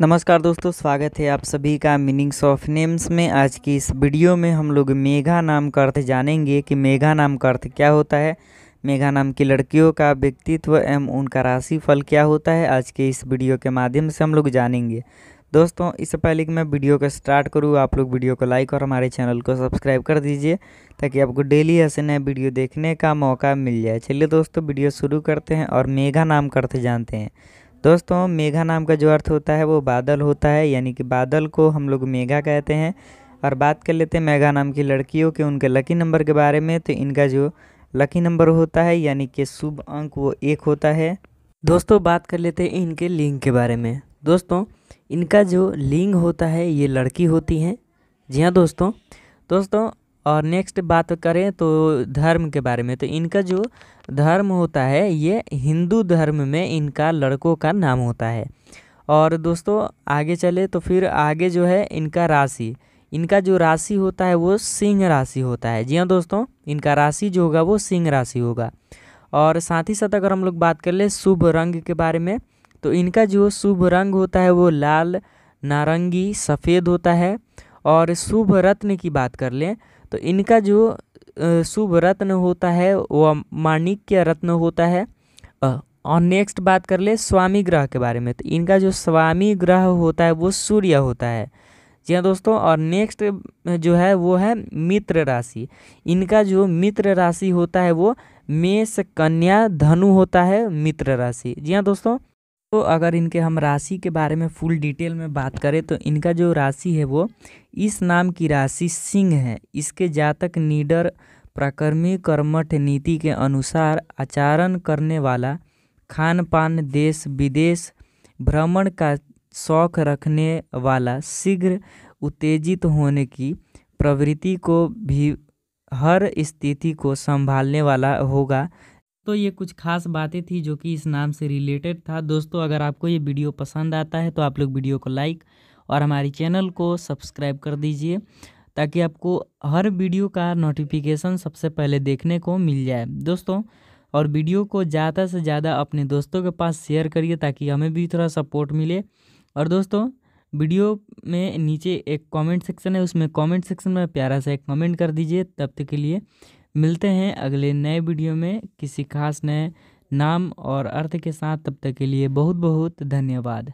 नमस्कार दोस्तों स्वागत है आप सभी का मीनिंग्स ऑफ नेम्स में आज की इस वीडियो में हम लोग मेघा नाम का अर्थ जानेंगे कि मेघा नाम का अर्थ क्या होता है मेघा नाम की लड़कियों का व्यक्तित्व एवं उनका राशि फल क्या होता है आज के इस वीडियो के माध्यम से हम लोग जानेंगे दोस्तों इससे पहले कि मैं वीडियो को स्टार्ट करूँ आप लोग वीडियो को लाइक और हमारे चैनल को सब्सक्राइब कर दीजिए ताकि आपको डेली ऐसे नए वीडियो देखने का मौका मिल जाए चलिए दोस्तों वीडियो शुरू करते हैं और मेघा नाम का अर्थ जानते हैं दोस्तों मेघा नाम का जो अर्थ होता है वो बादल होता है यानी कि बादल को हम लोग मेघा कहते हैं और बात कर लेते हैं मेघा नाम की लड़कियों के उनके लकी नंबर के बारे में तो इनका जो लकी नंबर होता है यानी कि शुभ अंक वो एक होता है दोस्तों बात कर लेते हैं इनके लिंग के बारे में दोस्तों इनका जो लिंग होता है ये लड़की होती हैं जी हाँ दोस्तों दोस्तों और नेक्स्ट बात करें तो धर्म के बारे में तो इनका जो धर्म होता है ये हिंदू धर्म में इनका लड़कों का नाम होता है और दोस्तों आगे चले तो फिर आगे जो है इनका राशि इनका जो राशि होता है वो सिंह राशि होता है जी हाँ दोस्तों इनका राशि जो होगा वो सिंह राशि होगा और साथ ही साथ अगर हम लोग बात कर ले शुभ रंग के बारे में तो इनका जो शुभ रंग होता है वो लाल नारंगी सफ़ेद होता है और शुभ रत्न की बात कर लें तो इनका जो शुभ रत्न होता है वह माणिक्य रत्न होता है और नेक्स्ट बात कर ले स्वामी ग्रह के बारे में तो इनका जो स्वामी ग्रह होता है वो सूर्य होता है जी हाँ दोस्तों और नेक्स्ट जो है वो है मित्र राशि इनका जो मित्र राशि होता है वो मेष कन्या धनु होता है मित्र राशि जी हाँ दोस्तों तो अगर इनके हम राशि के बारे में फुल डिटेल में बात करें तो इनका जो राशि है वो इस नाम की राशि सिंह है इसके जातक निडर प्रकर्मी कर्मठ नीति के अनुसार आचरण करने वाला खान पान देश विदेश भ्रमण का शौक रखने वाला शीघ्र उत्तेजित होने की प्रवृत्ति को भी हर स्थिति को संभालने वाला होगा दोस्तों ये कुछ खास बातें थी जो कि इस नाम से रिलेटेड था दोस्तों अगर आपको ये वीडियो पसंद आता है तो आप लोग वीडियो को लाइक और हमारी चैनल को सब्सक्राइब कर दीजिए ताकि आपको हर वीडियो का नोटिफिकेशन सबसे पहले देखने को मिल जाए दोस्तों और वीडियो को ज़्यादा से ज़्यादा अपने दोस्तों के पास शेयर करिए ताकि हमें भी थोड़ा सपोर्ट मिले और दोस्तों वीडियो में नीचे एक कमेंट सेक्शन है उसमें कमेंट सेक्शन में प्यारा सा एक कमेंट कर दीजिए तब तक के लिए मिलते हैं अगले नए वीडियो में किसी खास नए नाम और अर्थ के साथ तब तक के लिए बहुत बहुत धन्यवाद